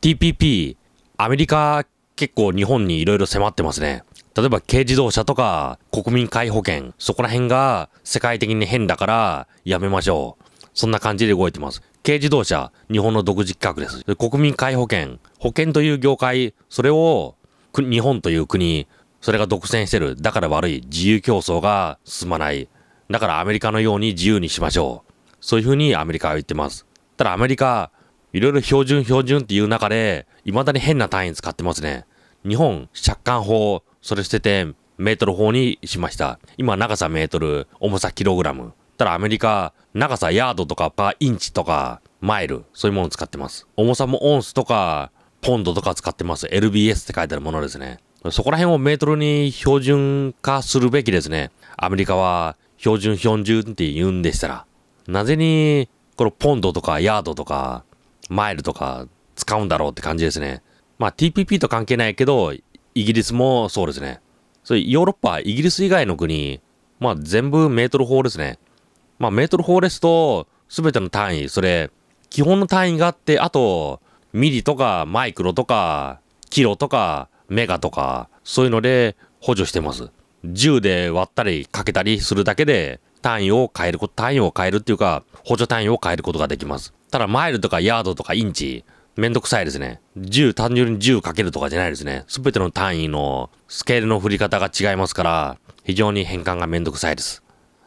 TPP、アメリカ結構日本にいろいろ迫ってますね。例えば軽自動車とか国民皆保険、そこら辺が世界的に変だからやめましょう。そんな感じで動いてます。軽自動車、日本の独自企画です。国民皆保険、保険という業界、それを日本という国、それが独占してる。だから悪い。自由競争が進まない。だからアメリカのように自由にしましょう。そういうふうにアメリカは言ってます。ただアメリカ、いろいろ標準標準っていう中で、いまだに変な単位使ってますね。日本、借款法、それ捨てて、メートル法にしました。今、長さメートル、重さキログラム。ただアメリカ、長さヤードとかパーインチとか、マイル、そういうものを使ってます。重さもオンスとか、ポンドとか使ってます。LBS って書いてあるものですね。そこら辺をメートルに標準化するべきですね。アメリカは標準標準って言うんでしたら。なぜに、このポンドとかヤードとか、マイルとか使うんだろうって感じですね。まあ TPP と関係ないけど、イギリスもそうですね。それヨーロッパ、イギリス以外の国、まあ全部メートル法ですね。まあメートル法ですと、すべての単位、それ、基本の単位があって、あと、ミリとかマイクロとか、キロとか、メガとか、そういうので補助してます。銃で割ったりかけたりするだけで、単位を変えること、単位を変えるっていうか、補助単位を変えることができます。ただ、マイルとかヤードとかインチ、めんどくさいですね。10、単純に10かけるとかじゃないですね。すべての単位のスケールの振り方が違いますから、非常に変換がめんどくさいです。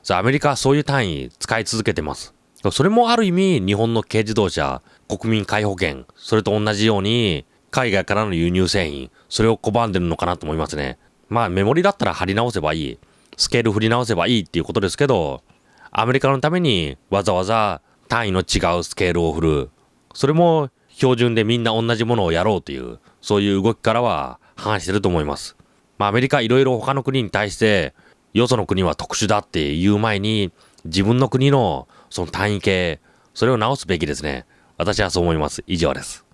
アメリカはそういう単位使い続けてます。それもある意味、日本の軽自動車、国民皆保険、それと同じように、海外からの輸入製品、それを拒んでるのかなと思いますね。まあ、メモリだったら貼り直せばいい。スケール振り直せばいいっていうことですけど、アメリカのためにわざわざ単位の違うスケールを振る。それも標準でみんな同じものをやろうという、そういう動きからは反してると思います。まあアメリカいろいろ他の国に対して、よその国は特殊だって言う前に、自分の国のその単位系、それを直すべきですね。私はそう思います。以上です。